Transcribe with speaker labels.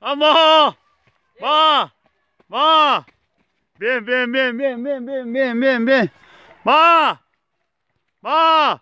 Speaker 1: 阿妈妈妈变变变变变变变变变妈妈